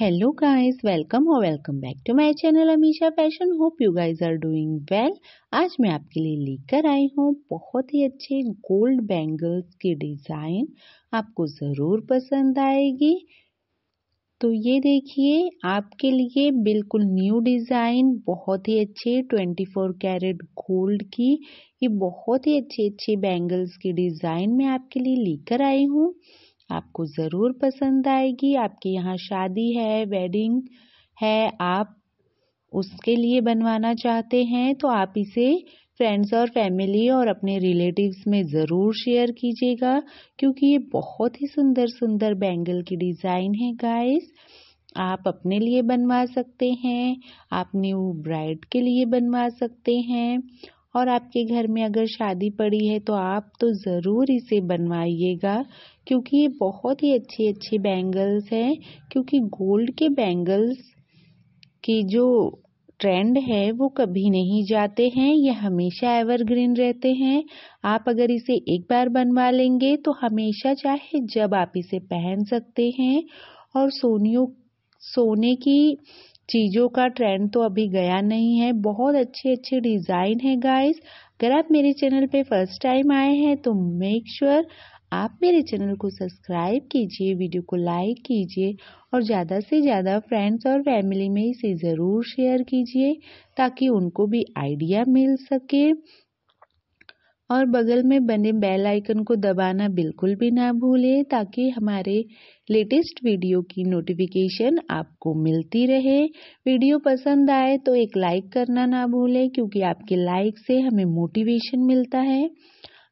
hello guys welcome और welcome back to my channel Amisha fashion hope you guys are doing well आज मैं आपके लिए लेकर आई हूँ बहुत ही अच्छे गोल्ड बैंगल्स की डिज़ाइन आपको ज़रूर पसंद आएगी तो ये देखिए आपके लिए बिल्कुल न्यू डिज़ाइन बहुत ही अच्छे 24 कैरेट गोल्ड की ये बहुत ही अच्छे अच्छे बैंगल्स की डिज़ाइन मैं आपके लिए लेकर आई हूँ आपको ज़रूर पसंद आएगी आपके यहाँ शादी है वेडिंग है आप उसके लिए बनवाना चाहते हैं तो आप इसे फ्रेंड्स और फैमिली और अपने रिलेटिव्स में ज़रूर शेयर कीजिएगा क्योंकि ये बहुत ही सुंदर सुंदर बैंगल की डिज़ाइन है गाइस आप अपने लिए बनवा सकते हैं आप न्यू ब्राइड के लिए बनवा सकते हैं और आपके घर में अगर शादी पड़ी है तो आप तो ज़रूर इसे बनवाइएगा क्योंकि ये बहुत ही अच्छी अच्छी बैंगल्स हैं क्योंकि गोल्ड के बैंगल्स की जो ट्रेंड है वो कभी नहीं जाते हैं ये हमेशा एवरग्रीन रहते हैं आप अगर इसे एक बार बनवा लेंगे तो हमेशा चाहे जब आप इसे पहन सकते हैं और सोनियों सोने की चीज़ों का ट्रेंड तो अभी गया नहीं है बहुत अच्छे अच्छे डिज़ाइन है गाइस अगर आप मेरे चैनल पे फर्स्ट टाइम आए हैं तो मेक श्योर sure आप मेरे चैनल को सब्सक्राइब कीजिए वीडियो को लाइक कीजिए और ज़्यादा से ज़्यादा फ्रेंड्स और फैमिली में इसे ज़रूर शेयर कीजिए ताकि उनको भी आइडिया मिल सके और बगल में बने बेल आइकन को दबाना बिल्कुल भी ना भूलें ताकि हमारे लेटेस्ट वीडियो की नोटिफिकेशन आपको मिलती रहे वीडियो पसंद आए तो एक लाइक करना ना भूलें क्योंकि आपके लाइक से हमें मोटिवेशन मिलता है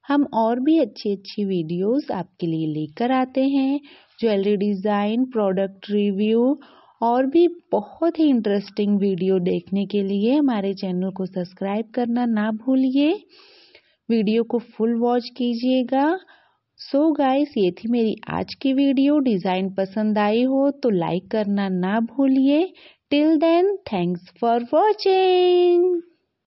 हम और भी अच्छी अच्छी वीडियोस आपके लिए लेकर आते हैं ज्वेलरी डिज़ाइन प्रोडक्ट रिव्यू और भी बहुत ही इंटरेस्टिंग वीडियो देखने के लिए हमारे चैनल को सब्सक्राइब करना ना भूलिए वीडियो को फुल वॉच कीजिएगा सो so गाइस ये थी मेरी आज की वीडियो डिज़ाइन पसंद आई हो तो लाइक करना ना भूलिए till then thanks for watching